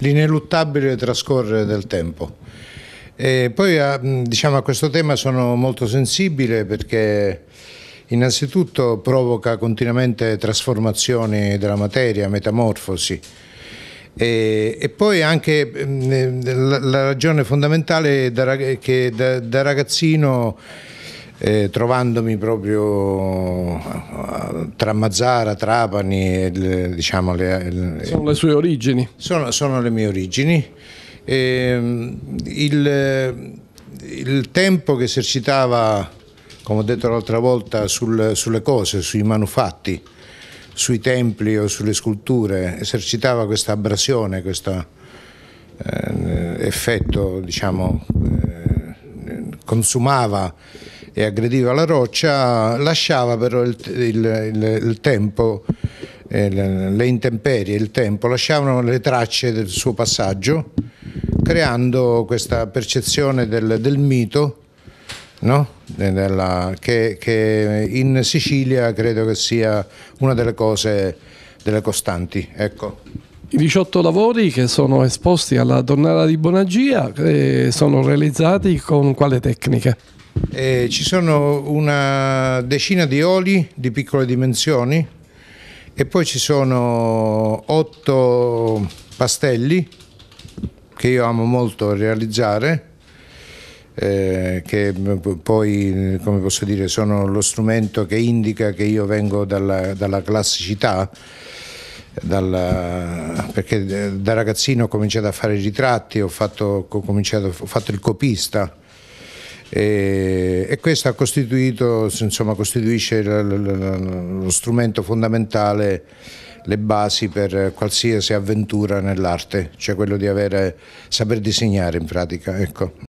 l'ineluttabile trascorrere del tempo. E poi a, ah, diciamo, a questo tema sono molto sensibile perché innanzitutto provoca continuamente trasformazioni della materia, metamorfosi. E, e poi anche la, la ragione fondamentale da, che da, da ragazzino eh, trovandomi proprio eh, tra Mazzara, Trapani, il, diciamo le, le, sono le sue origini. Sono, sono le mie origini. Eh, il, il, tempo che esercitava, come ho detto l'altra volta, sul, sulle cose, sui manufatti, sui templi o sulle sculture, esercitava questa abrasione, questo eh, effetto, diciamo, eh, consumava e aggrediva la roccia, lasciava però il, il, il, il tempo, eh, le intemperie, il tempo, lasciavano le tracce del suo passaggio, creando questa percezione del, del mito. No? Della, che, che, in Sicilia credo che sia una delle cose delle costanti. Ecco. I 18 lavori che sono esposti alla Dornada di Bonagia eh, sono realizzati con quale tecnica? Eh, ci sono una decina di oli di piccole dimensioni e poi ci sono otto pastelli che io amo molto realizzare eh, che poi come posso dire sono lo strumento che indica che io vengo dalla, dalla classicità dalla, perché eh, da ragazzino ho cominciato a fare ritratti, ho fatto, ho ho fatto il copista e, e questo insomma, costituisce lo strumento fondamentale, le basi per qualsiasi avventura nell'arte, cioè quello di avere, saper disegnare in pratica. Ecco.